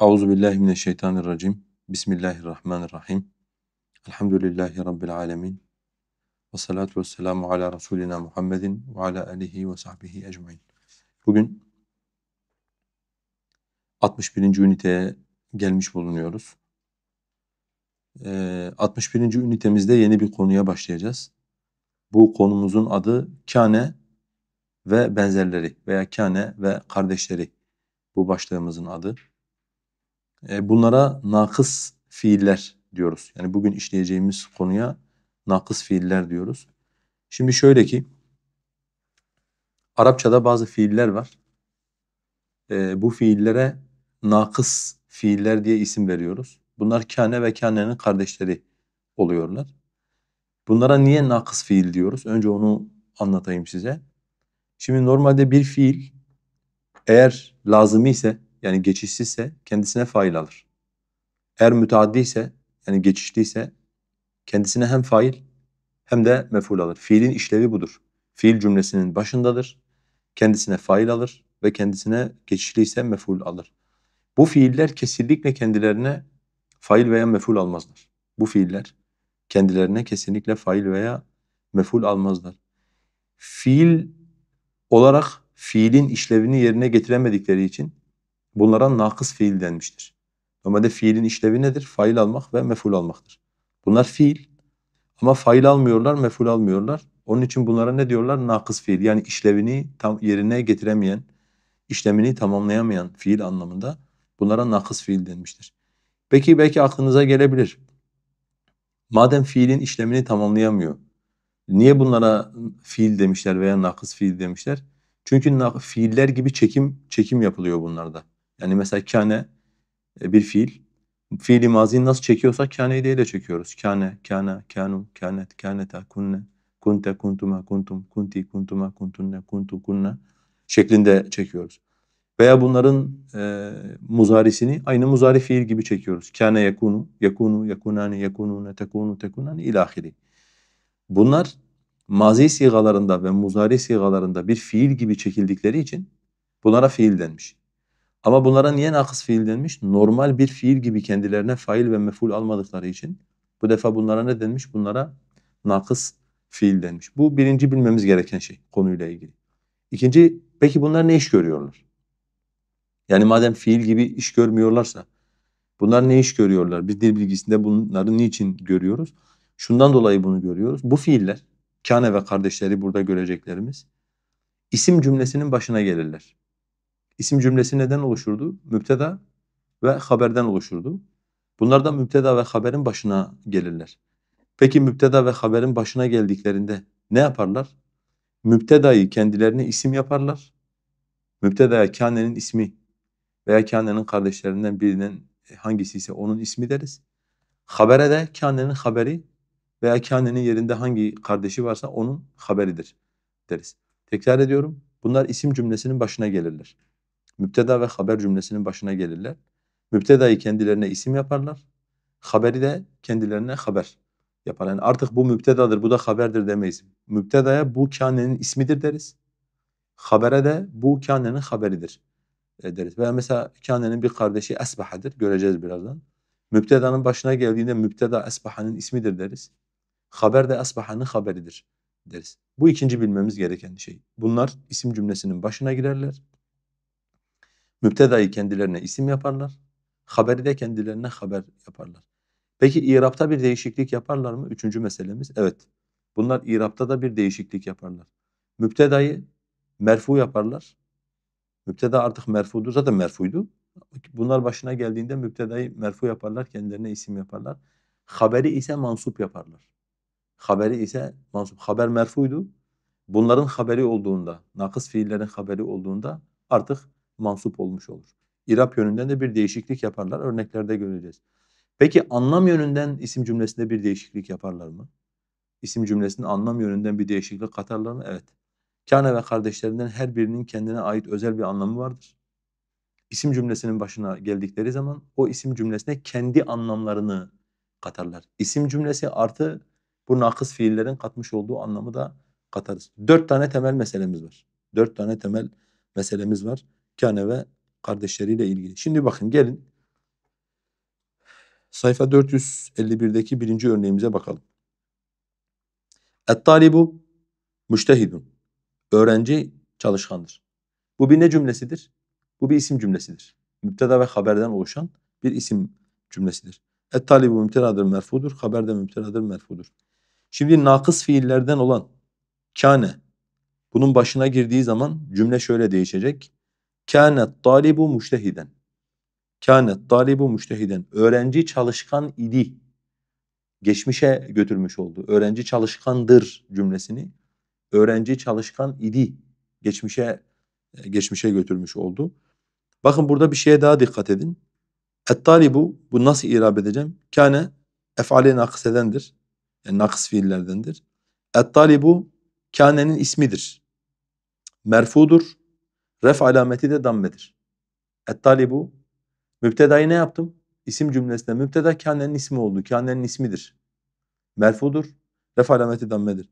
Euzu billahi mineşşeytanirracim. Bismillahirrahmanirrahim. Elhamdülillahi rabbil alamin. Ve salatu vesselamu ala rasulina Muhammedin ve ala alihi ve sahbihi ecmaîn. Bugün 61. üniteye gelmiş bulunuyoruz. 61. Ee, ünitemizde yeni bir konuya başlayacağız. Bu konumuzun adı Kane ve benzerleri veya Kane ve kardeşleri bu başlığımızın adı. Ee, bunlara nakıs fiiller diyoruz. Yani bugün işleyeceğimiz konuya nakıs fiiller diyoruz. Şimdi şöyle ki Arapçada bazı fiiller var. Ee, bu fiillere nakıs fiiller diye isim veriyoruz. Bunlar kâne ve kânenin kardeşleri oluyorlar. Bunlara niye nakıs fiil diyoruz? Önce onu anlatayım size. Şimdi normalde bir fiil eğer lazımı ise yani geçişsizse kendisine fail alır. Eğer müteaddi ise yani geçişli ise kendisine hem fail hem de meful alır. Fiilin işlevi budur. Fiil cümlesinin başındadır. Kendisine fail alır ve kendisine geçişli ise meful alır. Bu fiiller kesinlikle kendilerine fail veya meful almazlar. Bu fiiller kendilerine kesinlikle fail veya meful almazlar. Fiil olarak fiilin işlevini yerine getiremedikleri için bunlara nakıs fiil denmiştir. Normalde fiilin işlevi nedir? Fail almak ve meful almaktır. Bunlar fiil ama fail almıyorlar, meful almıyorlar. Onun için bunlara ne diyorlar? Nakıs fiil yani işlevini tam yerine getiremeyen, işlemini tamamlayamayan fiil anlamında bunlara nakıs fiil denmiştir. Peki belki aklınıza gelebilir. Madem fiilin işlemini tamamlayamıyor. Niye bunlara fiil demişler veya nakıs fiil demişler? Çünkü fiiller gibi çekim çekim yapılıyor bunlarda. Yani mesela kane e, bir fiil. Fiili maziyi nasıl çekiyorsak kaneyi de çekiyoruz. Kane, kane, kanu, kanet, kaneta, kunne, kunte, kuntuma, kuntum, kunti, kuntuma, kuntunne, kuntu, kunne şeklinde çekiyoruz. Veya bunların e, muzarisini aynı muzari fiil gibi çekiyoruz. Kâne yakunu, yakunu, yakunani, yakunune, tekunu, tekunani ilahiri. Bunlar mazi sigalarında ve muzari sigalarında bir fiil gibi çekildikleri için bunlara fiil denmiş. Ama bunlara niye nakıs fiil denmiş? Normal bir fiil gibi kendilerine fail ve meful almadıkları için bu defa bunlara ne denmiş? Bunlara nakıs fiil denmiş. Bu birinci bilmemiz gereken şey konuyla ilgili. İkinci, peki bunlar ne iş görüyorlar? Yani madem fiil gibi iş görmüyorlarsa bunlar ne iş görüyorlar? Biz dil bilgisinde bunları niçin görüyoruz? Şundan dolayı bunu görüyoruz. Bu fiiller Kane ve kardeşleri burada göreceklerimiz isim cümlesinin başına gelirler. İsim cümlesi neden oluşurdu? Mübteda ve haberden oluşurdu. Bunlar da mübteda ve haberin başına gelirler. Peki mübteda ve haberin başına geldiklerinde ne yaparlar? Mübtedayı kendilerine isim yaparlar. Mübtedaya kane'nin ismi veya Kane'nin kardeşlerinden birinin e, hangisi ise onun ismi deriz. Habere de Kane'nin haberi veya Kane'nin yerinde hangi kardeşi varsa onun haberidir deriz. Tekrar ediyorum. Bunlar isim cümlesinin başına gelirler. Müpteda ve haber cümlesinin başına gelirler. Müptedayı kendilerine isim yaparlar. Haberi de kendilerine haber yapar. Yani artık bu müptedadır, bu da haberdir demeyiz. Müptedaya bu kânenin ismidir deriz. Habere de bu kânenin haberidir ederiz. Veya mesela Kane'nin bir kardeşi Esbahadır. Göreceğiz birazdan. Mübtedanın başına geldiğinde mübteda Esbaha'nın ismidir deriz. Haber de Esbaha'nın haberidir deriz. Bu ikinci bilmemiz gereken şey. Bunlar isim cümlesinin başına girerler. Mübtedayı kendilerine isim yaparlar. Haberi de kendilerine haber yaparlar. Peki İrab'ta bir değişiklik yaparlar mı? Üçüncü meselemiz. Evet. Bunlar İrab'ta da bir değişiklik yaparlar. Mübtedayı merfu yaparlar. Müpteda artık merfudur. Zaten merfuydu. Bunlar başına geldiğinde müptedayı merfu yaparlar. Kendilerine isim yaparlar. Haberi ise mansup yaparlar. Haberi ise mansup. Haber merfuydu. Bunların haberi olduğunda, nakıs fiillerin haberi olduğunda artık mansup olmuş olur. İrap yönünden de bir değişiklik yaparlar. Örneklerde göreceğiz. Peki anlam yönünden isim cümlesinde bir değişiklik yaparlar mı? İsim cümlesinin anlam yönünden bir değişiklik katarlar mı? Evet. Kâne ve kardeşlerinden her birinin kendine ait özel bir anlamı vardır. İsim cümlesinin başına geldikleri zaman o isim cümlesine kendi anlamlarını katarlar. İsim cümlesi artı bu nakıs fiillerin katmış olduğu anlamı da katarız. Dört tane temel meselemiz var. Dört tane temel meselemiz var. Kâne ve kardeşleriyle ilgili. Şimdi bakın gelin sayfa 451'deki birinci örneğimize bakalım. Et-talibu müştehidun öğrenci çalışkandır. Bu bir ne cümlesidir? Bu bir isim cümlesidir. Müpteda ve haberden oluşan bir isim cümlesidir. Et talibu müptedadır merfudur, haber de müptedadır merfudur. Şimdi nakıs fiillerden olan kâne bunun başına girdiği zaman cümle şöyle değişecek. Kânet talibu müştehiden. Kânet talibu müştehiden. Öğrenci çalışkan idi. Geçmişe götürmüş oldu. Öğrenci çalışkandır cümlesini öğrenci çalışkan idi. Geçmişe e, geçmişe götürmüş oldu. Bakın burada bir şeye daha dikkat edin. Et-talibu bu nasıl irab edeceğim? Kane ef'ali naksedendir. Yani naks fiillerdendir. Et-talibu kânenin ismidir. Merfudur. Ref alameti de dammedir. Et-talibu mübtedayı ne yaptım? İsim cümlesinde mübteda kânenin ismi oldu. Kânenin ismidir. Merfudur. Ref alameti dammedir.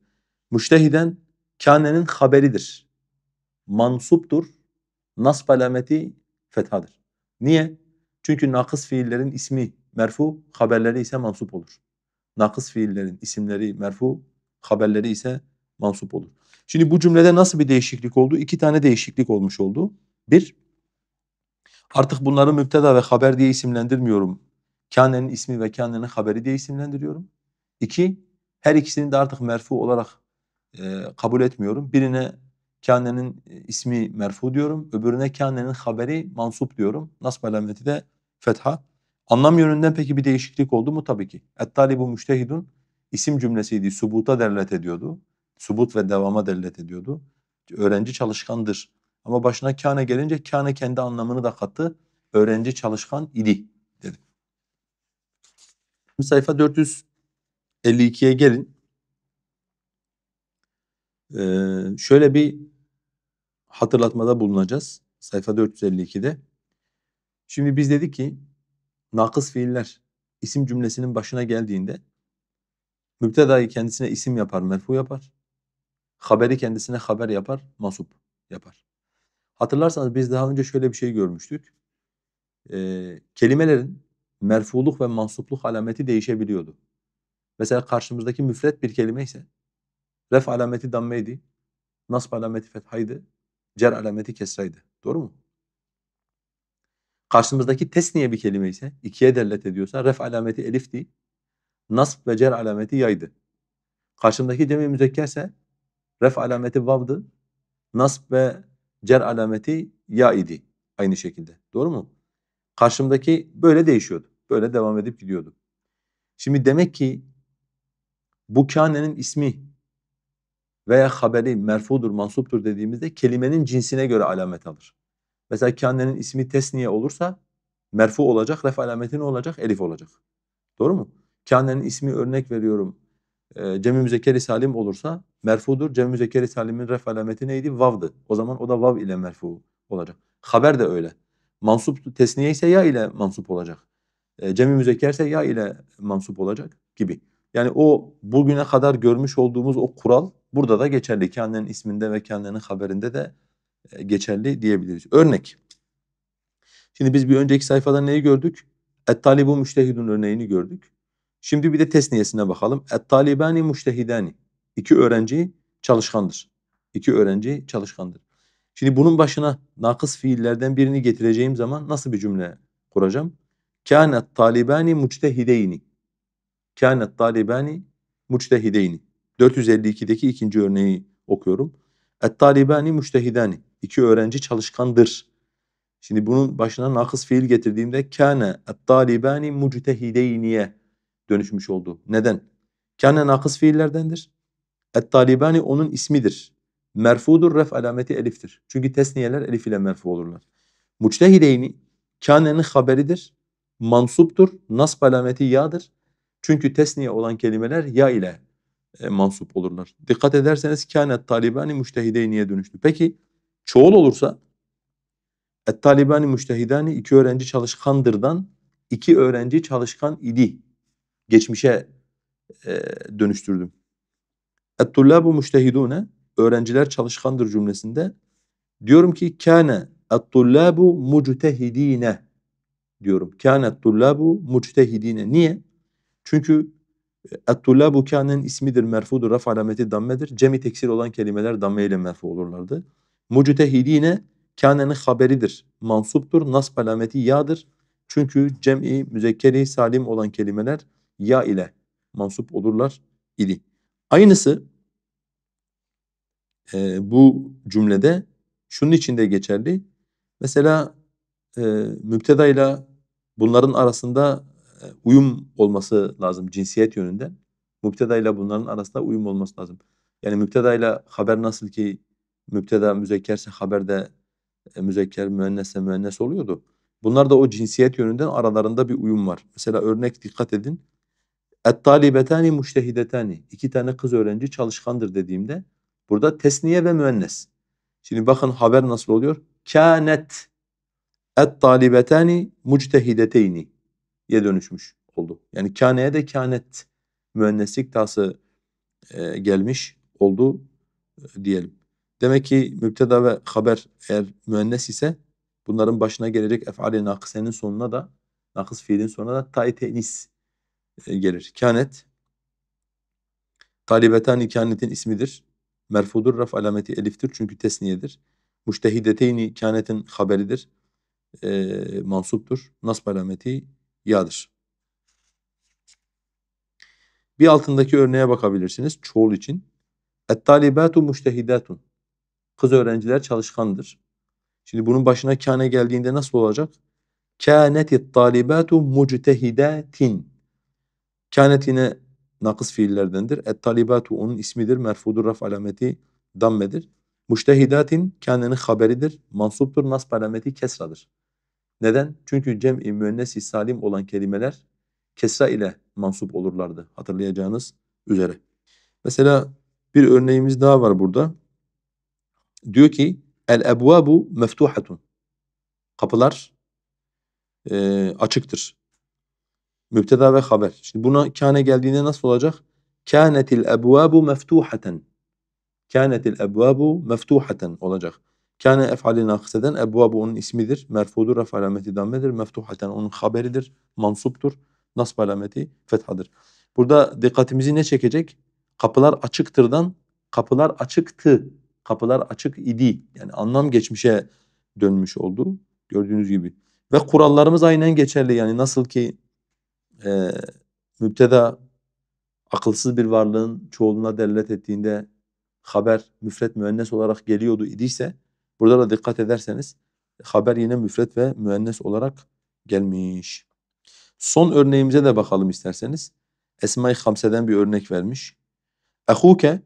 Müştehiden Kâne'nin haberidir. Mansuptur. Nasb alameti fethadır. Niye? Çünkü nakıs fiillerin ismi merfu, haberleri ise mansup olur. Nakıs fiillerin isimleri merfu, haberleri ise mansup olur. Şimdi bu cümlede nasıl bir değişiklik oldu? İki tane değişiklik olmuş oldu. Bir, artık bunları müpteda ve haber diye isimlendirmiyorum. Kâne'nin ismi ve kâne'nin haberi diye isimlendiriyorum. İki, her ikisini de artık merfu olarak e, kabul etmiyorum. Birine kendi'nin ismi merfu diyorum. Öbürüne kendi'nin haberi mansup diyorum. Nasb alameti de fetha. Anlam yönünden peki bir değişiklik oldu mu? Tabii ki. et bu müştehidun isim cümlesiydi. Subuta derlet ediyordu. Subut ve devama derlet ediyordu. Öğrenci çalışkandır. Ama başına kâne gelince kâne kendi anlamını da kattı. Öğrenci çalışkan idi dedi. Sayfa 452'ye gelin. Ee, şöyle bir hatırlatmada bulunacağız. Sayfa 452'de. Şimdi biz dedik ki nakıs fiiller isim cümlesinin başına geldiğinde mübtedayı kendisine isim yapar, merfu yapar. Haberi kendisine haber yapar, masup yapar. Hatırlarsanız biz daha önce şöyle bir şey görmüştük. Ee, kelimelerin merfuluk ve mansupluk alameti değişebiliyordu. Mesela karşımızdaki müfret bir kelime ise Ref alameti dammeydi. Nasb alameti fethaydı. Cer alameti kesraydı. Doğru mu? Karşımızdaki tesniye bir kelime ise, ikiye derlet ediyorsa ref alameti elifti. Nasb ve cer alameti yaydı. Karşımdaki cemi müzekkerse ref alameti vavdı. Nasb ve cer alameti ya idi aynı şekilde. Doğru mu? Karşımdaki böyle değişiyordu. Böyle devam edip gidiyordu. Şimdi demek ki bu kânenin ismi veya haberi merfudur, mansuptur dediğimizde kelimenin cinsine göre alamet alır. Mesela kânenin ismi tesniye olursa merfu olacak, ref alameti ne olacak? Elif olacak. Doğru mu? Kânenin ismi örnek veriyorum. E, Cem-i Müzekkeri Salim olursa merfudur. Cem-i Müzekkeri Salim'in ref alameti neydi? Vav'dı. O zaman o da vav ile merfu olacak. Haber de öyle. Mansup tesniye ise ya ile mansup olacak. E, Cem-i Müzekker ise ya ile mansup olacak gibi. Yani o bugüne kadar görmüş olduğumuz o kural burada da geçerli. Kendinin isminde ve kendinin haberinde de e, geçerli diyebiliriz. Örnek. Şimdi biz bir önceki sayfada neyi gördük? Et-talibu müştehidun örneğini gördük. Şimdi bir de tesniyesine bakalım. Et-talibani müştehidani. İki öğrenci çalışkandır. İki öğrenci çalışkandır. Şimdi bunun başına nakıs fiillerden birini getireceğim zaman nasıl bir cümle kuracağım? Kânet talibani muctehideyni. Kânet talibani muçtehideyni. 452'deki ikinci örneği okuyorum. Et talibani muçtehidani. İki öğrenci çalışkandır. Şimdi bunun başına nakıs fiil getirdiğimde kâne et talibani muctehideyniye dönüşmüş oldu. Neden? Kâne nakıs fiillerdendir. Et talibani onun ismidir. Merfudur ref alameti eliftir. Çünkü tesniyeler elif ile merfu olurlar. Muctehideyni kânenin haberidir. Mansuptur. Nasb alameti yadır. Çünkü tesniye olan kelimeler ya ile e, mansup olurlar. Dikkat ederseniz kânet talibani müştehideyniye dönüştü. Peki çoğul olursa et talibani müştehidani iki öğrenci çalışkandırdan iki öğrenci çalışkan idi. Geçmişe e, dönüştürdüm. Et tullabu müştehidune öğrenciler çalışkandır cümlesinde diyorum ki kâne et tullabu muctehidine diyorum. Kâne et tullabu muctehidine. Niye? Çünkü et kânen ismidir, merfudur, raf alameti dammedir. Cemi teksir olan kelimeler damme ile merfu olurlardı. Muctehidine kânenin haberidir, mansuptur, nasb alameti ya'dır. Çünkü cem'i müzekkeri salim olan kelimeler ya ile mansup olurlar idi. Aynısı e, bu cümlede şunun için de geçerli. Mesela e, müpteda ile bunların arasında e, uyum olması lazım cinsiyet yönünden. Müpteda ile bunların arasında uyum olması lazım. Yani müpteda ile haber nasıl ki müpteda müzekkerse haberde müzekker müennesse müennes oluyordu. Bunlar da o cinsiyet yönünden aralarında bir uyum var. Mesela örnek dikkat edin. Et-talibetani müştehidetani. İki tane kız öğrenci çalışkandır dediğimde burada tesniye ve müennes. Şimdi bakın haber nasıl oluyor? Kânet et-talibetani muctehideteyni ye dönüşmüş oldu. Yani kâneye de kânet müenneslik tası e, gelmiş oldu e, diyelim. Demek ki müpteda ve haber eğer müennes ise bunların başına gelecek efali nakisenin sonuna da nakıs fiilin sonuna da tay tenis e, gelir. Kânet talibetani kânetin ismidir. Merfudur raf alameti eliftir çünkü tesniyedir. Müştehideteyni kânetin haberidir. E, mansuptur. Nasb alameti ya'dır. Bir altındaki örneğe bakabilirsiniz çoğul için. Et-talibatu müştehidatun. Kız öğrenciler çalışkandır. Şimdi bunun başına kâne geldiğinde nasıl olacak? Kânetit talibatu muctehidatin. Kânet yine nakıs fiillerdendir. Et talibatu onun ismidir. Merfudur raf alameti dammedir. Muştehidatin kânenin haberidir. Mansuptur nasb alameti kesradır. Neden? Çünkü cem-i müennes salim olan kelimeler kesra ile mansup olurlardı hatırlayacağınız üzere. Mesela bir örneğimiz daha var burada. Diyor ki el ebvabu meftuhatun. Kapılar e, açıktır. Mübteda ve haber. Şimdi buna kâne geldiğinde nasıl olacak? Kânetil ebvabu meftuhaten. Kânetil ebvabu meftuhaten olacak. Kâne ef'ali nakıseden ebvabu onun ismidir. Merfudur, raf alameti dammedir. Meftuhaten onun haberidir, mansuptur. Nasb alameti fethadır. Burada dikkatimizi ne çekecek? Kapılar açıktırdan kapılar açıktı, kapılar açık idi. Yani anlam geçmişe dönmüş oldu gördüğünüz gibi. Ve kurallarımız aynen geçerli yani nasıl ki e, müpteda akılsız bir varlığın çoğuluna delalet ettiğinde haber müfret müennes olarak geliyordu idiyse Burada da dikkat ederseniz haber yine müfret ve müennes olarak gelmiş. Son örneğimize de bakalım isterseniz. Esma-i Hamse'den bir örnek vermiş. Ehuke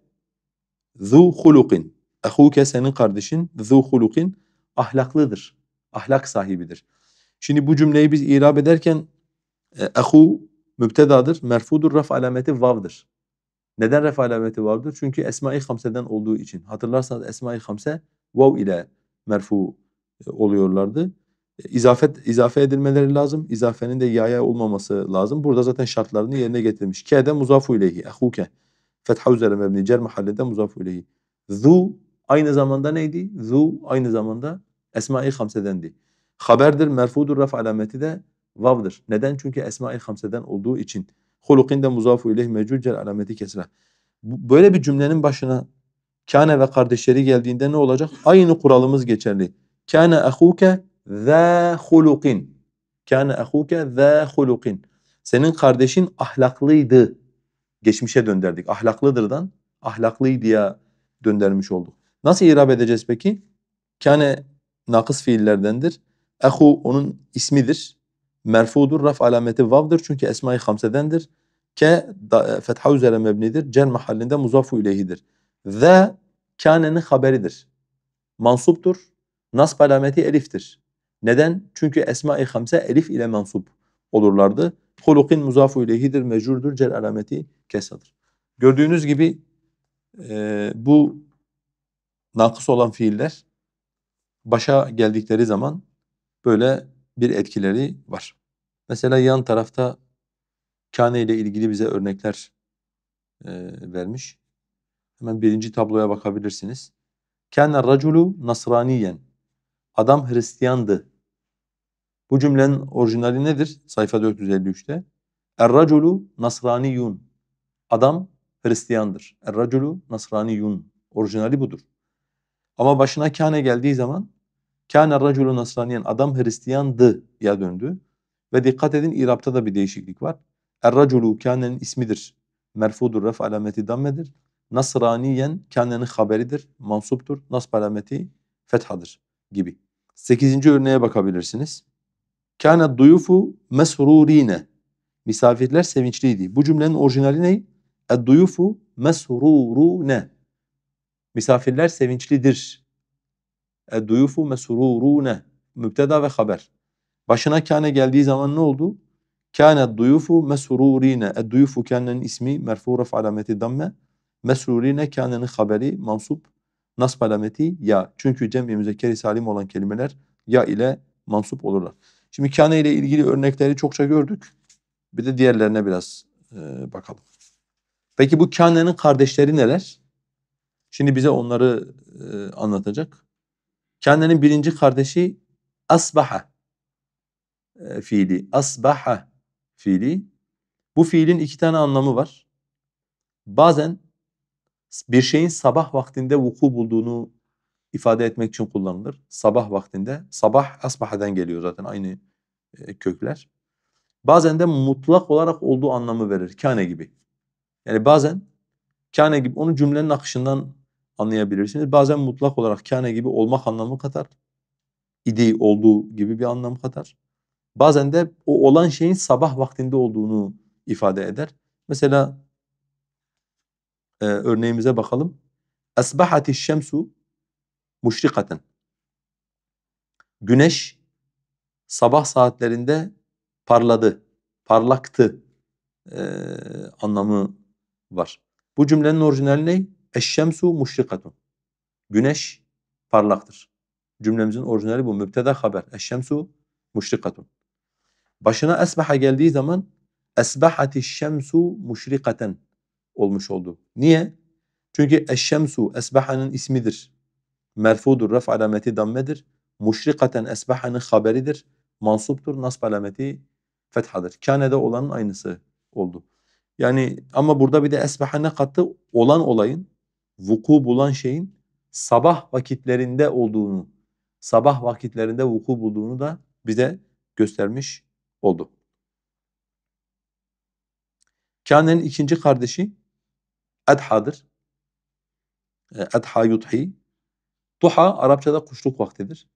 zu hulukin. Ehuke senin kardeşin zu hulukin ahlaklıdır. Ahlak sahibidir. Şimdi bu cümleyi biz irab ederken e, ehu mübtedadır, merfudur, raf alameti vavdır. Neden ref alameti vardır? Çünkü Esma-i Hamse'den olduğu için. Hatırlarsanız Esma-i Hamse vav ile merfu e, oluyorlardı. E, izafet, izafe edilmeleri lazım. İzafenin de yaya olmaması lazım. Burada zaten şartlarını yerine getirmiş. K'de muzafu ileyhi. Ehuke. Fetha üzere mebni. Cer mahallede muzafu ileyhi. Zu aynı zamanda neydi? Zu aynı zamanda Esma-i Hamse'dendi. Haberdir, merfudur, raf alameti de vavdır. Neden? Çünkü Esma-i Hamse'den olduğu için. Hulukin muzafu ileyhi mecul cer alameti kesra. Böyle bir cümlenin başına Kâne ve kardeşleri geldiğinde ne olacak? Aynı kuralımız geçerli. Kâne ahuke zâ hulukin. Kâne ahuke zâ hulukin. Senin kardeşin ahlaklıydı. Geçmişe dönderdik. Ahlaklıdırdan ahlaklıydıya döndermiş olduk. Nasıl irab edeceğiz peki? Kâne nakıs fiillerdendir. Ehu onun ismidir. Merfudur. Raf alameti vavdır. Çünkü Esma-i Hamse'dendir. Ke fetha üzere mebnidir. Cer mahallinde muzafu ileyhidir. Ve kânenin haberidir. Mansuptur. Nasb alameti eliftir. Neden? Çünkü Esma-i Hamse elif ile mensup olurlardı. Hulukin muzafu ilehidir, mecurdur, cel alameti kesadır. Gördüğünüz gibi e, bu nakıs olan fiiller başa geldikleri zaman böyle bir etkileri var. Mesela yan tarafta kane ile ilgili bize örnekler e, vermiş. Hemen birinci tabloya bakabilirsiniz. Kâne raculu nasraniyen. Adam Hristiyandı. Bu cümlenin orijinali nedir? Sayfa 453'te. Er-raculu nasraniyun. Adam Hristiyandır. Er-raculu nasraniyun. Orijinali budur. Ama başına kâne geldiği zaman kâne raculu nasraniyen adam Hristiyandı ya döndü. Ve dikkat edin İrab'ta da bir değişiklik var. Er-raculu kânenin ismidir. Merfudur ref alameti dammedir nasraniyen kendini haberidir, mansuptur, nas alameti fethadır gibi. Sekizinci örneğe bakabilirsiniz. Kâne duyufu mesrurine Misafirler sevinçliydi. Bu cümlenin orijinali ne? Edduyufu mesrûrûne. Misafirler sevinçlidir. Edduyufu mesrûrûne. Mübteda ve haber. Başına kâne geldiği zaman ne oldu? Kâne duyufu mesrûrîne. Edduyufu kânenin ismi merfu alameti damme. Mesruri ne kânenin haberi mansup nasb alameti ya. Çünkü cem-i müzekkeri salim olan kelimeler ya ile mansup olurlar. Şimdi kâne ile ilgili örnekleri çokça gördük. Bir de diğerlerine biraz e, bakalım. Peki bu kânenin kardeşleri neler? Şimdi bize onları e, anlatacak. Kânenin birinci kardeşi asbaha e, fiili. Asbaha fiili. Bu fiilin iki tane anlamı var. Bazen bir şeyin sabah vaktinde vuku bulduğunu ifade etmek için kullanılır. Sabah vaktinde, sabah asbahadan geliyor zaten aynı e, kökler. Bazen de mutlak olarak olduğu anlamı verir. Kâne gibi. Yani bazen kâne gibi onu cümlenin akışından anlayabilirsiniz. Bazen mutlak olarak kâne gibi olmak anlamı katar. İdi olduğu gibi bir anlam katar. Bazen de o olan şeyin sabah vaktinde olduğunu ifade eder. Mesela e, örneğimize bakalım. Esbahati şemsu müşrikaten. Güneş sabah saatlerinde parladı, parlaktı e, anlamı var. Bu cümlenin orijinali ne? Eşşemsu muşrikatun. Güneş parlaktır. Cümlemizin orijinali bu. Mübteda haber. Eşşemsu muşrikatun. Başına esbaha geldiği zaman esbahati şemsu müşrikaten olmuş oldu. Niye? Çünkü eşşemsu esbahanın ismidir. Merfudur, raf alameti dammedir. Muşrikaten esbahanın haberidir. Mansuptur, nasb alameti fethadır. Kâne'de olanın aynısı oldu. Yani ama burada bir de esbahana kattı olan olayın, vuku bulan şeyin sabah vakitlerinde olduğunu, sabah vakitlerinde vuku bulduğunu da bize göstermiş oldu. Kâne'nin ikinci kardeşi Edha'dır. Edha yudhi. Duha Arapçada kuşluk vaktidir.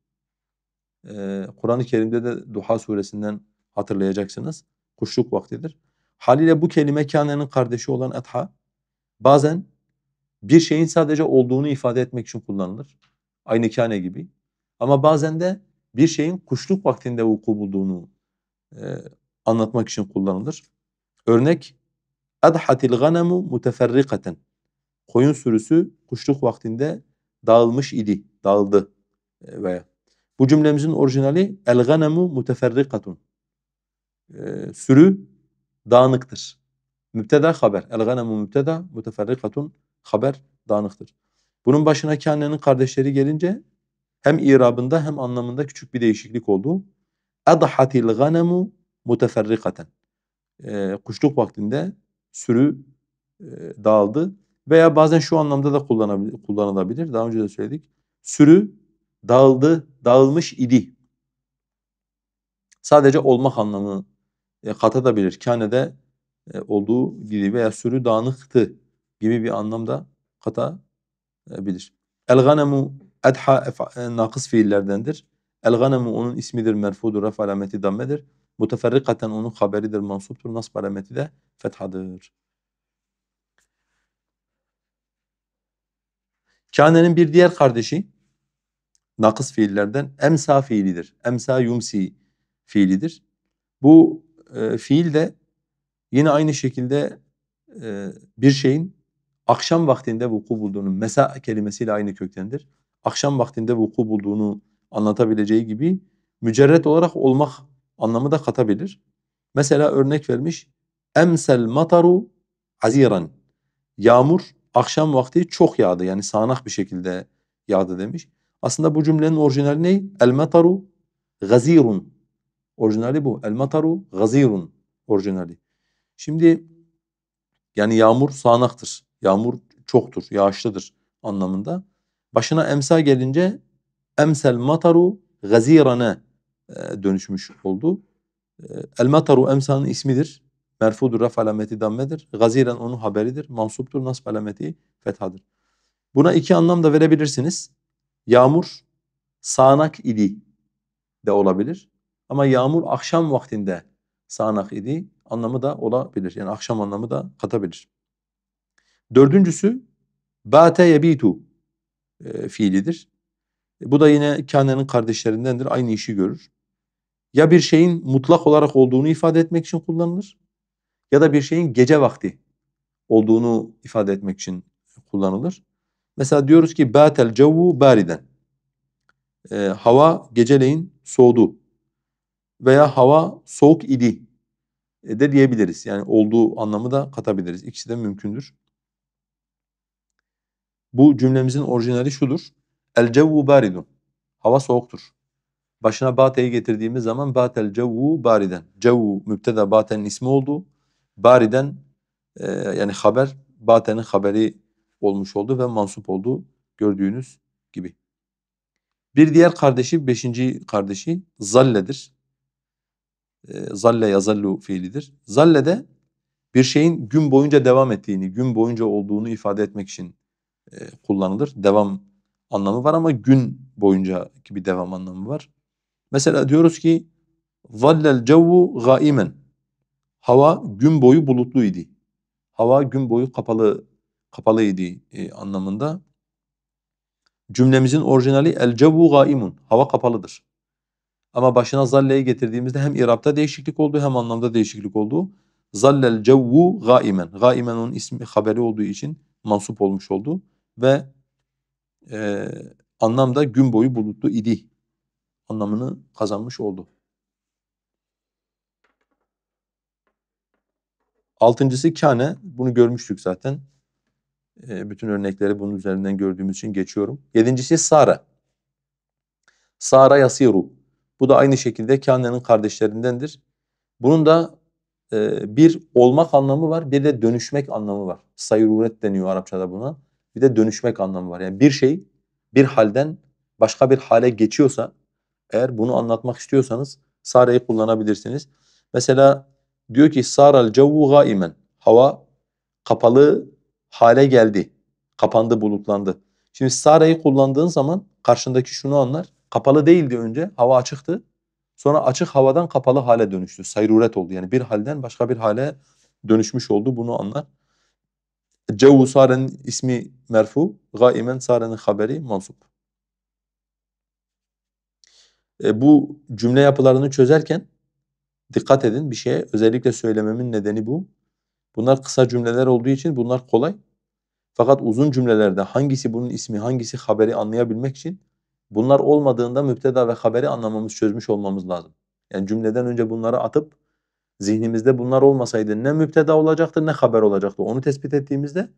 E, Kur'an-ı Kerim'de de Duha suresinden hatırlayacaksınız. Kuşluk vaktidir. Haliyle bu kelime kânenin kardeşi olan etha bazen bir şeyin sadece olduğunu ifade etmek için kullanılır. Aynı kâne gibi. Ama bazen de bir şeyin kuşluk vaktinde vuku bulduğunu e, anlatmak için kullanılır. Örnek Adhatil الْغَنَمُ مُتَفَرِّقَةً Koyun sürüsü kuşluk vaktinde dağılmış idi, dağıldı e, veya. Bu cümlemizin orijinali el-ganemu muteferrikatun. Ee, sürü dağınıktır. Mübteda haber. El-ganemu mübteda muteferrikatun haber dağınıktır. Bunun başına kânenin kardeşleri gelince hem irabında hem anlamında küçük bir değişiklik oldu. Adhatil ganemu muteferrikaten. Ee, kuşluk vaktinde sürü e, dağıldı. Veya bazen şu anlamda da kullanılabilir. Daha önce de söyledik. Sürü dağıldı, dağılmış idi. Sadece olmak anlamını e, katabilir. Kâne'de e, olduğu gibi veya sürü dağınıktı gibi bir anlamda katabilir. El-ganemu edha e, e, nakıs fiillerdendir. El-ganemu onun ismidir, merfudur, raf alameti dammedir. Muteferrikaten onun haberidir, mansuptur. Nas alameti de fethadır. Kâne'nin bir diğer kardeşi nakıs fiillerden emsa fiilidir. Emsa yumsi fiilidir. Bu e, fiil de yine aynı şekilde e, bir şeyin akşam vaktinde vuku bulduğunu, mesa kelimesiyle aynı köktendir. Akşam vaktinde vuku bulduğunu anlatabileceği gibi mücerret olarak olmak anlamı da katabilir. Mesela örnek vermiş. Emsel mataru aziran. Yağmur akşam vakti çok yağdı. Yani sağanak bir şekilde yağdı demiş. Aslında bu cümlenin orijinali ne? El mataru gazirun. Orijinali bu. El mataru gazirun orijinali. Şimdi yani yağmur sağanaktır. Yağmur çoktur, yağışlıdır anlamında. Başına emsa gelince emsel mataru gazirane e, dönüşmüş oldu. E, El mataru emsanın ismidir. Merfudur raf alameti dammedir. Gaziren onun haberidir. Mansuptur nasb alameti fethadır. Buna iki anlam da verebilirsiniz. Yağmur sağanak idi de olabilir. Ama yağmur akşam vaktinde sağanak idi anlamı da olabilir. Yani akşam anlamı da katabilir. Dördüncüsü bate yebitu e, fiilidir. Bu da yine Kane'nin kardeşlerindendir. Aynı işi görür ya bir şeyin mutlak olarak olduğunu ifade etmek için kullanılır ya da bir şeyin gece vakti olduğunu ifade etmek için kullanılır. Mesela diyoruz ki batel cevvu bariden. E, ee, hava geceleyin soğudu veya hava soğuk idi e, de diyebiliriz. Yani olduğu anlamı da katabiliriz. İkisi de mümkündür. Bu cümlemizin orijinali şudur. El cevvu baridun. Hava soğuktur. Başına bate'yi getirdiğimiz zaman batel cevvu bariden. Cevvu mübteda batenin ismi oldu. Bariden e, yani haber batenin haberi olmuş oldu ve mansup oldu gördüğünüz gibi. Bir diğer kardeşi, beşinci kardeşi zalledir. E, zalle yazallu fiilidir. Zalle de bir şeyin gün boyunca devam ettiğini, gün boyunca olduğunu ifade etmek için e, kullanılır. Devam anlamı var ama gün boyunca gibi devam anlamı var. Mesela diyoruz ki vallel cevvu gaimen. Hava gün boyu bulutlu idi. Hava gün boyu kapalı kapalıydı e, anlamında. Cümlemizin orijinali el cevvu gaimun. Hava kapalıdır. Ama başına zalleyi getirdiğimizde hem irapta değişiklik oldu hem anlamda değişiklik oldu. Zallel cevvu gaimen. Gaimen onun ismi haberi olduğu için mansup olmuş oldu. Ve e, anlamda gün boyu bulutlu idi anlamını kazanmış oldu. Altıncısı kâne. Bunu görmüştük zaten. E, bütün örnekleri bunun üzerinden gördüğümüz için geçiyorum. Yedincisi Sara. Sara Yasiru. Bu da aynı şekilde kâne'nin kardeşlerindendir. Bunun da e, bir olmak anlamı var, bir de dönüşmek anlamı var. Sayruret deniyor Arapçada buna. Bir de dönüşmek anlamı var. Yani bir şey bir halden başka bir hale geçiyorsa eğer bunu anlatmak istiyorsanız sareyi kullanabilirsiniz. Mesela diyor ki saral cevvu gaimen. Hava kapalı hale geldi. Kapandı, bulutlandı. Şimdi sareyi kullandığın zaman karşındaki şunu anlar. Kapalı değildi önce, hava açıktı. Sonra açık havadan kapalı hale dönüştü. Sayruret oldu yani bir halden başka bir hale dönüşmüş oldu bunu anlar. Cevvu sarenin ismi merfu, gaimen sarenin haberi mansup e, bu cümle yapılarını çözerken dikkat edin bir şeye. Özellikle söylememin nedeni bu. Bunlar kısa cümleler olduğu için bunlar kolay. Fakat uzun cümlelerde hangisi bunun ismi, hangisi haberi anlayabilmek için bunlar olmadığında müpteda ve haberi anlamamız, çözmüş olmamız lazım. Yani cümleden önce bunları atıp zihnimizde bunlar olmasaydı ne müpteda olacaktı ne haber olacaktı. Onu tespit ettiğimizde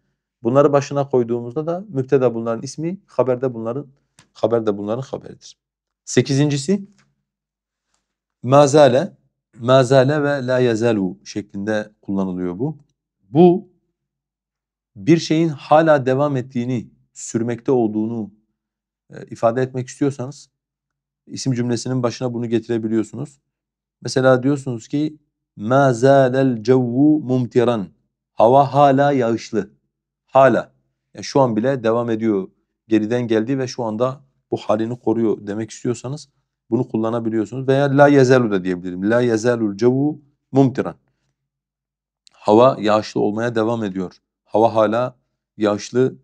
bunları başına koyduğumuzda da müpteda bunların ismi, haber de bunların haber de bunların haberidir. Sekizincisi mazale, mazale ve la yazalu şeklinde kullanılıyor bu. Bu bir şeyin hala devam ettiğini, sürmekte olduğunu e, ifade etmek istiyorsanız isim cümlesinin başına bunu getirebiliyorsunuz. Mesela diyorsunuz ki mazalel zalel cevvu mumtiran. Hava hala yağışlı. Hala. Yani şu an bile devam ediyor. Geriden geldi ve şu anda bu halini koruyor demek istiyorsanız bunu kullanabiliyorsunuz. Veya la yezalu da diyebilirim. La yezelul cevu mumtiran. Hava yağışlı olmaya devam ediyor. Hava hala yağışlı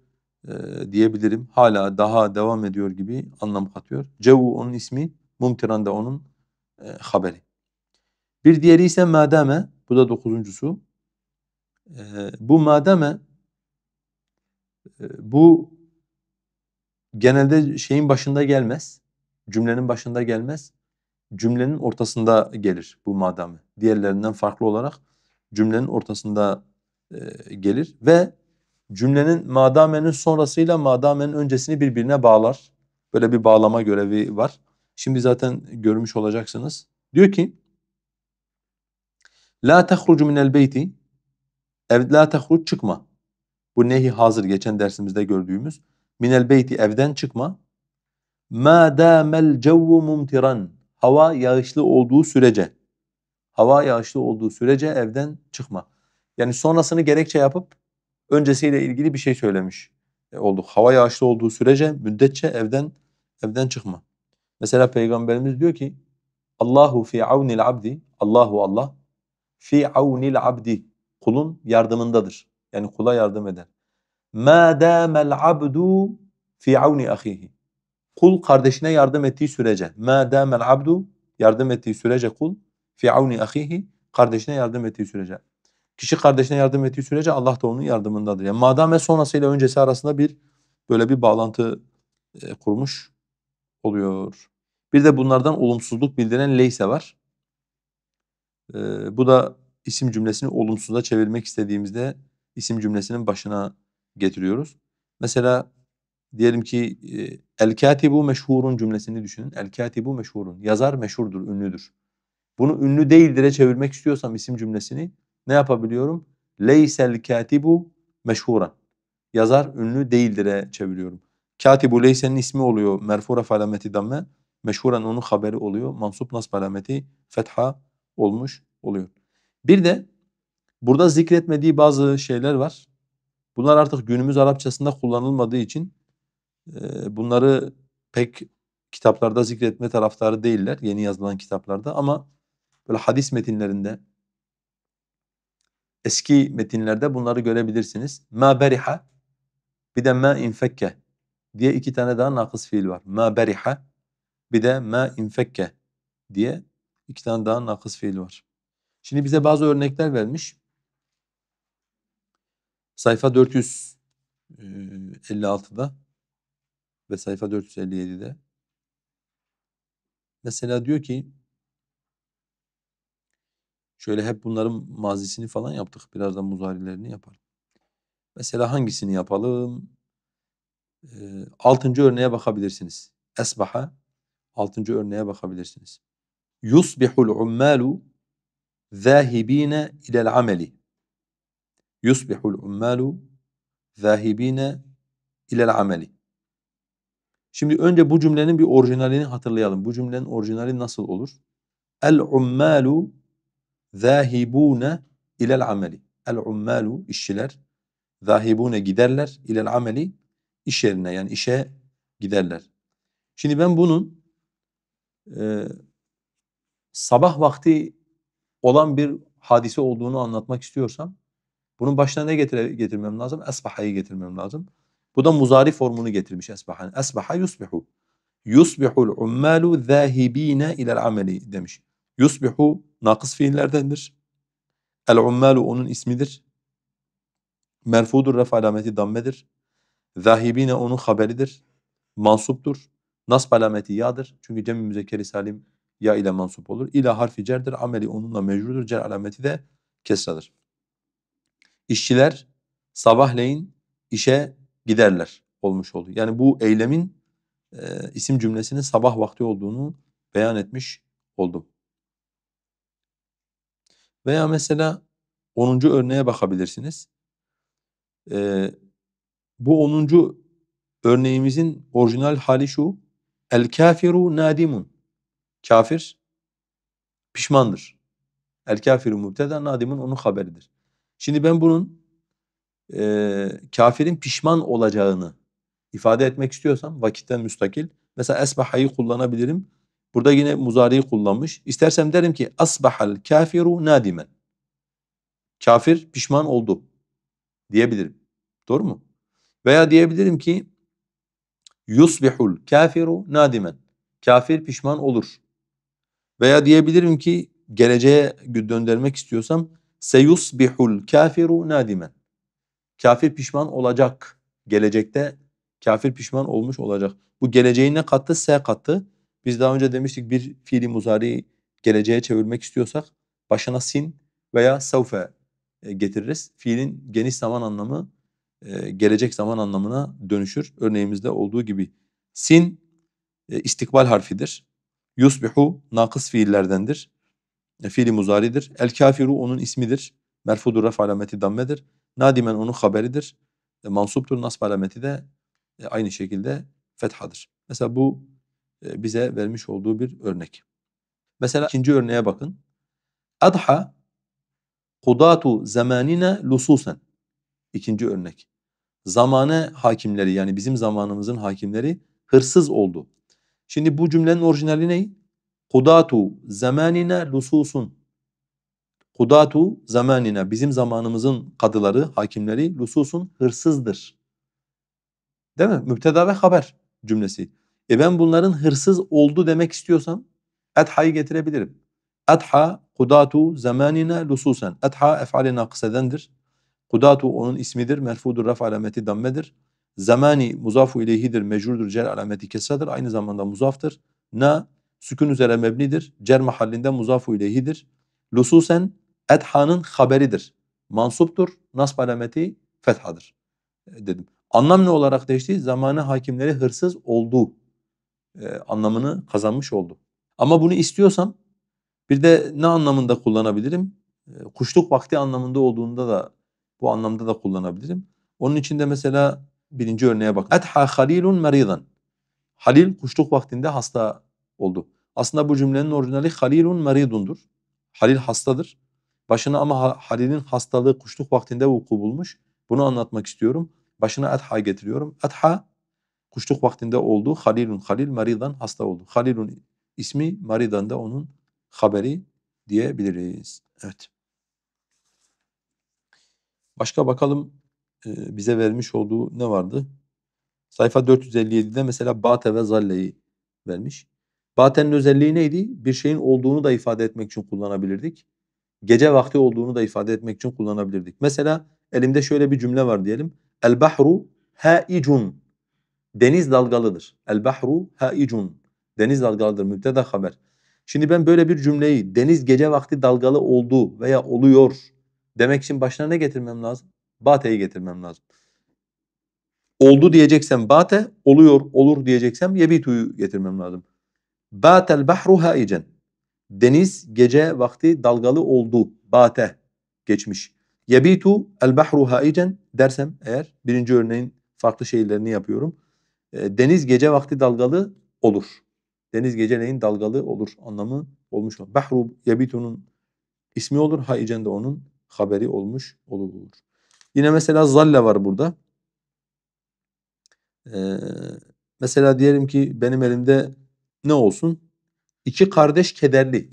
e, diyebilirim. Hala daha devam ediyor gibi anlam katıyor. Cevu onun ismi, mumtiran da onun e, haberi. Bir diğeri ise madame, bu da dokuzuncusu. E, bu madame, e, bu genelde şeyin başında gelmez. Cümlenin başında gelmez. Cümlenin ortasında gelir bu madame. Diğerlerinden farklı olarak cümlenin ortasında e, gelir ve cümlenin madamenin sonrasıyla madamenin öncesini birbirine bağlar. Böyle bir bağlama görevi var. Şimdi zaten görmüş olacaksınız. Diyor ki La tehrucu minel beyti Ev la tehruc çıkma. Bu nehi hazır geçen dersimizde gördüğümüz minel beyti evden çıkma. Ma damel cevvu mumtiran. Hava yağışlı olduğu sürece. Hava yağışlı olduğu sürece evden çıkma. Yani sonrasını gerekçe yapıp öncesiyle ilgili bir şey söylemiş e, olduk. Hava yağışlı olduğu sürece müddetçe evden evden çıkma. Mesela peygamberimiz diyor ki Allahu fi avnil abdi. Allahu Allah fi avnil abdi. Kulun yardımındadır. Yani kula yardım eder. مَا دَامَ الْعَبْدُ fi avni ahihi. Kul kardeşine yardım ettiği sürece ma damel abdu yardım ettiği sürece kul fi avni ahihi kardeşine yardım ettiği sürece. Kişi kardeşine yardım ettiği sürece Allah da onun yardımındadır. Yani madame sonrasıyla öncesi arasında bir böyle bir bağlantı e, kurmuş oluyor. Bir de bunlardan olumsuzluk bildiren leyse var. E, bu da isim cümlesini olumsuza çevirmek istediğimizde isim cümlesinin başına getiriyoruz. Mesela diyelim ki el katibu meşhurun cümlesini düşünün. El katibu meşhurun. Yazar meşhurdur, ünlüdür. Bunu ünlü değildir'e çevirmek istiyorsam isim cümlesini ne yapabiliyorum? Leysel katibu meşhuran. Yazar ünlü değildir'e çeviriyorum. Katibu leysenin ismi oluyor. Merfura alameti damme. Meşhuran onun haberi oluyor. Mansup nasb alameti fetha olmuş oluyor. Bir de burada zikretmediği bazı şeyler var. Bunlar artık günümüz Arapçasında kullanılmadığı için e, bunları pek kitaplarda zikretme taraftarı değiller yeni yazılan kitaplarda ama böyle hadis metinlerinde eski metinlerde bunları görebilirsiniz. Ma beriha bir de ma infekke diye iki tane daha nakıs fiil var. Ma beriha bir de ma infekke diye iki tane daha nakıs fiil var. Şimdi bize bazı örnekler vermiş. Sayfa 456'da ve sayfa 457'de mesela diyor ki şöyle hep bunların mazisini falan yaptık. Birazdan muzarilerini yapalım. Mesela hangisini yapalım? E, altıncı örneğe bakabilirsiniz. Esbaha altıncı örneğe bakabilirsiniz. Yusbihul ummalu zahibine ilel ameli yusbihul ummalu zahibine ilel ameli. Şimdi önce bu cümlenin bir orijinalini hatırlayalım. Bu cümlenin orijinali nasıl olur? El ummalu zahibune ilel ameli. El ummalu işçiler zahibune giderler ilel ameli iş yerine yani işe giderler. Şimdi ben bunun e, sabah vakti olan bir hadise olduğunu anlatmak istiyorsam bunun başına ne getire, getirmem lazım? Esbaha'yı getirmem lazım. Bu da muzari formunu getirmiş esbahan. Esbaha yusbihu. Yusbihul ummalu zahibine ilel ameli demiş. Yusbihu nakıs fiillerdendir. El ummalu onun ismidir. Merfudur ref alameti dammedir. Zahibine onun haberidir. Mansuptur. Nasb alameti yadır. Çünkü cem-i müzekkeri salim ya ile mansup olur. İla harfi cerdir. Ameli onunla mecrudur. Cer alameti de kesradır işçiler sabahleyin işe giderler olmuş oldu. Yani bu eylemin e, isim cümlesinin sabah vakti olduğunu beyan etmiş oldum. Veya mesela 10. örneğe bakabilirsiniz. E, bu 10. örneğimizin orijinal hali şu. El kafiru nadimun. Kafir pişmandır. El kafiru mübteda nadimun onun haberidir. Şimdi ben bunun e, kafirin pişman olacağını ifade etmek istiyorsam vakitten müstakil. Mesela esbahayı kullanabilirim. Burada yine muzariyi kullanmış. İstersem derim ki asbahal kafiru nadimen. Kafir pişman oldu diyebilirim. Doğru mu? Veya diyebilirim ki yusbihul kafiru nadimen. Kafir pişman olur. Veya diyebilirim ki geleceğe döndürmek istiyorsam seyusbihul kafiru nadimen. Kafir pişman olacak. Gelecekte kafir pişman olmuş olacak. Bu geleceği ne kattı? S kattı. Biz daha önce demiştik bir fiili muzari geleceğe çevirmek istiyorsak başına sin veya sevfe e, getiririz. Fiilin geniş zaman anlamı e, gelecek zaman anlamına dönüşür. Örneğimizde olduğu gibi sin e, istikbal harfidir. Yusbihu nakıs fiillerdendir. E, fiili muzaridir. El kafiru onun ismidir. Merfudur raf alameti dammedir. Nadimen onun haberidir. E, mansuptur nasb alameti de e, aynı şekilde fethadır. Mesela bu e, bize vermiş olduğu bir örnek. Mesela ikinci örneğe bakın. Adha kudatu zamanine lususen. İkinci örnek. Zamane hakimleri yani bizim zamanımızın hakimleri hırsız oldu. Şimdi bu cümlenin orijinali ne? Kudatu zamanina lususun. Kudatu zamanina bizim zamanımızın kadıları, hakimleri lususun hırsızdır. Değil mi? Mübteda ve haber cümlesi. E ben bunların hırsız oldu demek istiyorsam etha'yı getirebilirim. Etha kudatu zamanina lususen. Etha ef'ali nakısedendir. Kudatu onun ismidir. Merfudur raf alameti dammedir. Zamani muzafu ileyhidir. Mecrurdur cer alameti kesadır. Aynı zamanda muzaftır. Na sükun üzere mebnidir. Cer mahallinden muzafu ilehidir, Lususen edhanın haberidir. Mansuptur. Nasb alameti fethadır e, dedim. Anlam ne olarak değişti? Zamanı hakimleri hırsız olduğu e, anlamını kazanmış oldu. Ama bunu istiyorsam bir de ne anlamında kullanabilirim? E, kuşluk vakti anlamında olduğunda da bu anlamda da kullanabilirim. Onun için de mesela birinci örneğe bak. Etha halilun meridan. Halil kuşluk vaktinde hasta oldu. Aslında bu cümlenin orijinali halilun meridundur. Halil hastadır. Başına ama Halil'in hastalığı kuşluk vaktinde vuku bulmuş. Bunu anlatmak istiyorum. Başına etha getiriyorum. Etha kuşluk vaktinde oldu. Halilun halil meridan hasta oldu. Halilun ismi meridan da onun haberi diyebiliriz. Evet. Başka bakalım e, bize vermiş olduğu ne vardı? Sayfa 457'de mesela Bate ve Zalle'yi vermiş. Batenin özelliği neydi? Bir şeyin olduğunu da ifade etmek için kullanabilirdik. Gece vakti olduğunu da ifade etmek için kullanabilirdik. Mesela elimde şöyle bir cümle var diyelim. El bahru ha haicun. Deniz dalgalıdır. El bahru ha haicun. Deniz dalgalıdır. Mübdeda haber. Şimdi ben böyle bir cümleyi deniz gece vakti dalgalı oldu veya oluyor demek için başına ne getirmem lazım? Bate'yi getirmem lazım. Oldu diyeceksem bate, oluyor, olur diyeceksem yebitu'yu getirmem lazım. Bâtel bahru haicen. Deniz gece vakti dalgalı oldu. Bate geçmiş. Yebitu el bahru haicen dersem eğer birinci örneğin farklı şeylerini yapıyorum. Deniz gece vakti dalgalı olur. Deniz geceleyin dalgalı olur anlamı olmuş. Bahru yebitu'nun ismi olur. Haicen de onun haberi olmuş olur. Yine mesela zalle var burada. Ee, mesela diyelim ki benim elimde ne olsun? İki kardeş kederli.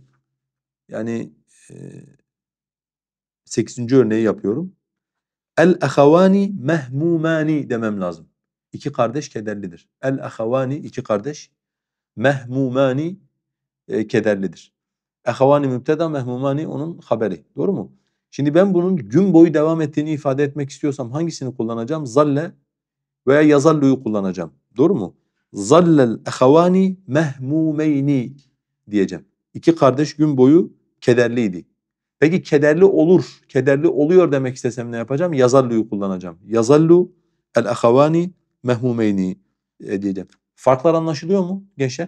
Yani e, 8. örneği yapıyorum. El ahavani mehmumani demem lazım. İki kardeş kederlidir. El ahavani iki kardeş mehmumani e, kederlidir. Ahavani mübteda mehmumani onun haberi. Doğru mu? Şimdi ben bunun gün boyu devam ettiğini ifade etmek istiyorsam hangisini kullanacağım? Zalle veya yazalluyu kullanacağım. Doğru mu? zallel ehavani mehmumeyni diyeceğim. İki kardeş gün boyu kederliydi. Peki kederli olur, kederli oluyor demek istesem ne yapacağım? Yazallu'yu kullanacağım. Yazallu el ahavani mehmumeyni e, diyeceğim. Farklar anlaşılıyor mu gençler?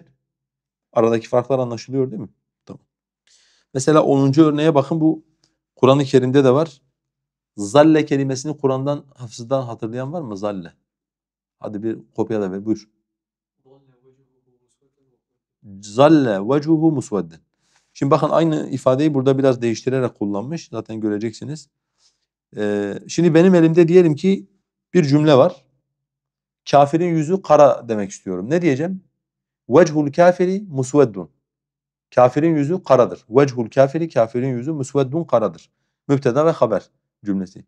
Aradaki farklar anlaşılıyor değil mi? Tamam. Mesela 10. örneğe bakın bu Kur'an-ı Kerim'de de var. Zalle kelimesini Kur'an'dan hafızdan hatırlayan var mı? Zalle. Hadi bir kopya da ver buyur zalle vecuhu musvedden. Şimdi bakın aynı ifadeyi burada biraz değiştirerek kullanmış. Zaten göreceksiniz. Ee, şimdi benim elimde diyelim ki bir cümle var. Kafirin yüzü kara demek istiyorum. Ne diyeceğim? Vechul kafiri musveddun. Kafirin yüzü karadır. Vechul kafiri kafirin yüzü musveddun karadır. Mübteda ve haber cümlesi.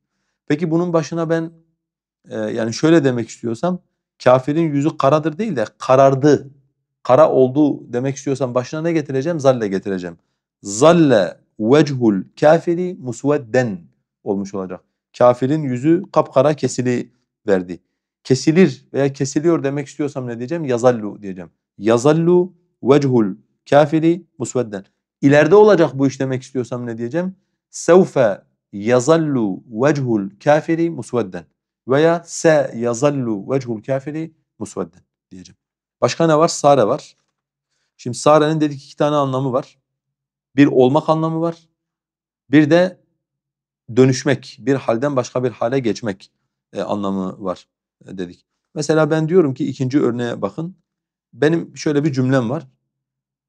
Peki bunun başına ben e, yani şöyle demek istiyorsam kafirin yüzü karadır değil de karardı kara olduğu demek istiyorsan başına ne getireceğim? Zalle getireceğim. Zalle vechul kafiri musvedden olmuş olacak. Kafirin yüzü kapkara kesili verdi. Kesilir veya kesiliyor demek istiyorsam ne diyeceğim? Yazallu diyeceğim. Yazallu vechul kafiri musvedden. İleride olacak bu iş demek istiyorsam ne diyeceğim? Sevfe yazallu vechul kafiri musvedden veya se yazallu vechul kafiri musvedden diyeceğim. Başka ne var? Sare var. Şimdi Sare'nin dedik iki tane anlamı var. Bir olmak anlamı var. Bir de dönüşmek, bir halden başka bir hale geçmek e, anlamı var e, dedik. Mesela ben diyorum ki ikinci örneğe bakın. Benim şöyle bir cümlem var.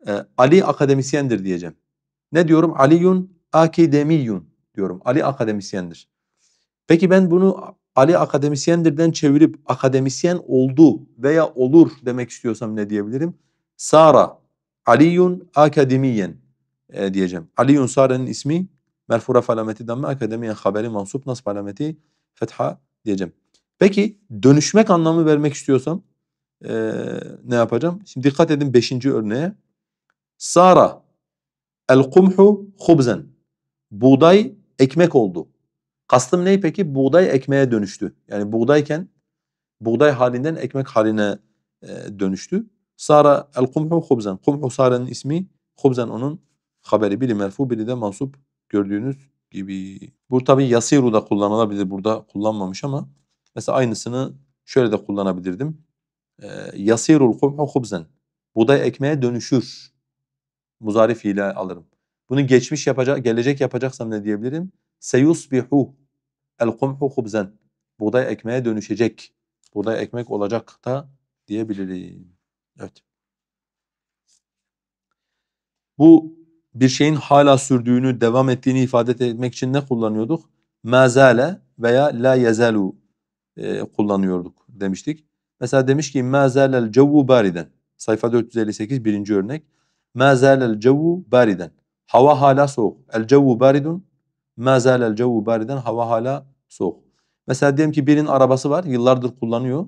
E, Ali akademisyendir diyeceğim. Ne diyorum? Aliyun akademiyun diyorum. Ali akademisyendir. Peki ben bunu Ali akademisyendirden çevirip akademisyen oldu veya olur demek istiyorsam ne diyebilirim? Sara Aliyun akademiyen e, diyeceğim. Aliyun Sara'nın ismi merfura alameti damme akademiyen haberi mansup nasb alameti fetha diyeceğim. Peki dönüşmek anlamı vermek istiyorsam e, ne yapacağım? Şimdi dikkat edin beşinci örneğe. Sara el kumhu hubzen. Buğday ekmek oldu. Kastım ne peki? Buğday ekmeğe dönüştü. Yani buğdayken buğday halinden ekmek haline e, dönüştü. Sara el kumhu hubzan. Kumhu Sara'nın ismi, hubzan onun haberi. Biri merfu, biri de mansup gördüğünüz gibi. Bu tabi yasiru da kullanılabilir. Burada kullanmamış ama mesela aynısını şöyle de kullanabilirdim. E, yasirul kumhu hubzan. Buğday ekmeğe dönüşür. Muzarif ile alırım. Bunu geçmiş yapacak, gelecek yapacaksam ne diyebilirim? Seyusbihu El kumhu hubzen. Buğday ekmeğe dönüşecek. Buğday ekmek olacak da diyebilirim. Evet. Bu bir şeyin hala sürdüğünü, devam ettiğini ifade etmek için ne kullanıyorduk? Mazale veya la yazalu e, kullanıyorduk demiştik. Mesela demiş ki mazalel cevvu bariden. Sayfa 458 birinci örnek. Mazalel cevvu bariden. Hava hala soğuk. El cevvu baridun. Mazalel cevvu bariden. Hava hala Soğuk. Mesela diyelim ki birinin arabası var, yıllardır kullanıyor.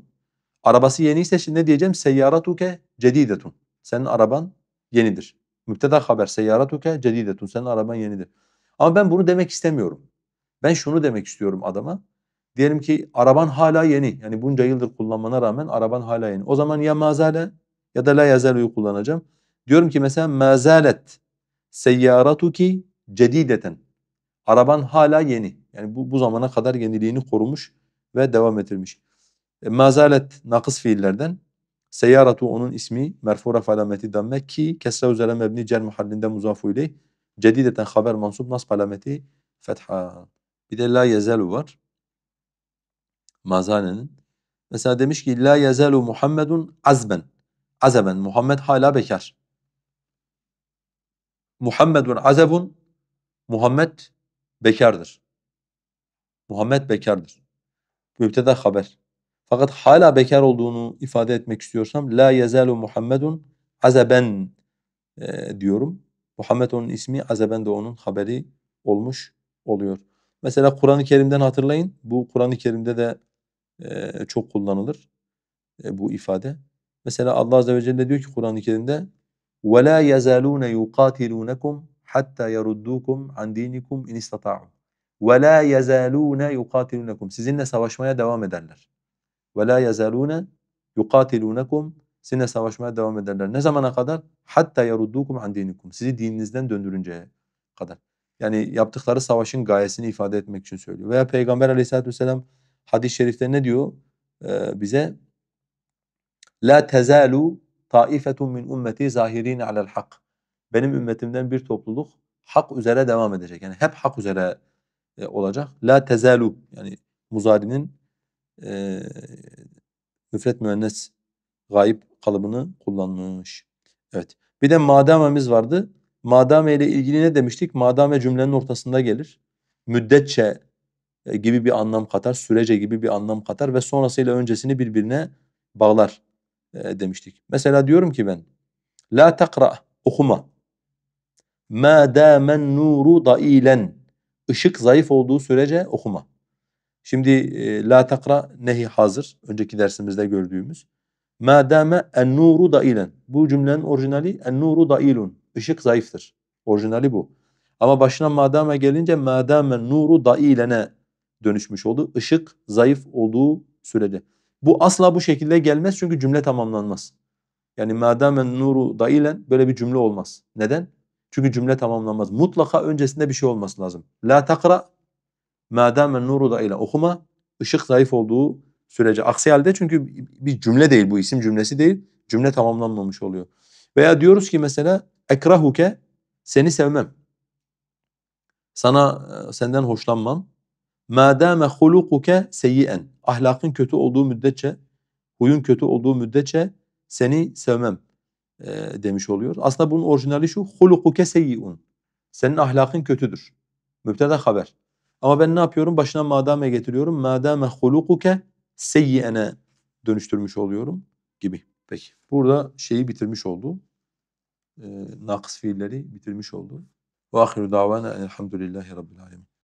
Arabası yeniyse şimdi ne diyeceğim? Seyyaratuke cedidetun. Senin araban yenidir. Müpteda haber seyyaratuke cedidetun. Senin araban yenidir. Ama ben bunu demek istemiyorum. Ben şunu demek istiyorum adama. Diyelim ki araban hala yeni. Yani bunca yıldır kullanmana rağmen araban hala yeni. O zaman ya mazale ya da la yazalu'yu kullanacağım. Diyorum ki mesela mazalet seyyaratuki cedideten. Araban hala yeni. Yani bu, bu zamana kadar yeniliğini korumuş ve devam ettirmiş. E, mazalet nakıs fiillerden Seyyaratu onun ismi merfura alameti damme ki kesre üzere mebni cer mahallinde muzafu ileyh. Cedideten haber mansub nasb alameti fetha. Bir de la yezelu var. Mazalenin. Mesela demiş ki la yezelu Muhammedun azben. Azeben. Muhammed hala bekar. Muhammedun azebun. Muhammed bekardır. Muhammed bekardır. Mübteda haber. Fakat hala bekar olduğunu ifade etmek istiyorsam la yezalu Muhammedun azaben e, diyorum. Muhammed onun ismi, azaben de onun haberi olmuş oluyor. Mesela Kur'an-ı Kerim'den hatırlayın. Bu Kur'an-ı Kerim'de de e, çok kullanılır e, bu ifade. Mesela Allah Azze ve Celle diyor ki Kur'an-ı Kerim'de وَلَا يَزَالُونَ يُقَاتِلُونَكُمْ hatta yeruddukum an dinikum in istata'u. Ve la yazaluna yuqatilunakum. Sizinle savaşmaya devam ederler. Ve la yazaluna yuqatilunakum. Sizinle savaşmaya devam ederler. Ne zamana kadar? Hatta yeruddukum an dinikum. Sizi dininizden döndürünceye kadar. Yani yaptıkları savaşın gayesini ifade etmek için söylüyor. Veya Peygamber Aleyhisselatü vesselam hadis-i şerifte ne diyor ee, bize? La tezalu taifetun min ummeti zahirin alel hak benim ümmetimden bir topluluk hak üzere devam edecek. Yani hep hak üzere e, olacak. La tezalu yani muzarinin e, müfret müennes gayip kalıbını kullanmış. Evet. Bir de madamemiz vardı. Madame ile ilgili ne demiştik? Madame cümlenin ortasında gelir. Müddetçe e, gibi bir anlam katar, sürece gibi bir anlam katar ve sonrasıyla öncesini birbirine bağlar e, demiştik. Mesela diyorum ki ben la takra okuma. Ma damen nuru dailen. Işık zayıf olduğu sürece okuma. Şimdi e, la takra nehi hazır. Önceki dersimizde gördüğümüz. Ma dame en nuru dailen. Bu cümlenin orijinali en nuru dailun. Işık zayıftır. Orijinali bu. Ama başına madame gelince madame nuru dailene dönüşmüş oldu. Işık zayıf olduğu sürede. Bu asla bu şekilde gelmez çünkü cümle tamamlanmaz. Yani madame nuru dailen böyle bir cümle olmaz. Neden? Çünkü cümle tamamlanmaz. Mutlaka öncesinde bir şey olması lazım. La takra madame nuru da ile okuma. Işık zayıf olduğu sürece. Aksi halde çünkü bir cümle değil bu isim cümlesi değil. Cümle tamamlanmamış oluyor. Veya diyoruz ki mesela ekrahuke seni sevmem. Sana e, senden hoşlanmam. Madame hulukuke seyyen. Ahlakın kötü olduğu müddetçe, huyun kötü olduğu müddetçe seni sevmem e, demiş oluyor. Aslında bunun orijinali şu. Hulukuke seyyun. Senin ahlakın kötüdür. Mübteda haber. Ama ben ne yapıyorum? Başına madame getiriyorum. Madame hulukuke seyyene dönüştürmüş oluyorum gibi. Peki. Burada şeyi bitirmiş oldu. E, nakıs fiilleri bitirmiş oldu. Ve ahiru davana elhamdülillahi rabbil alemin.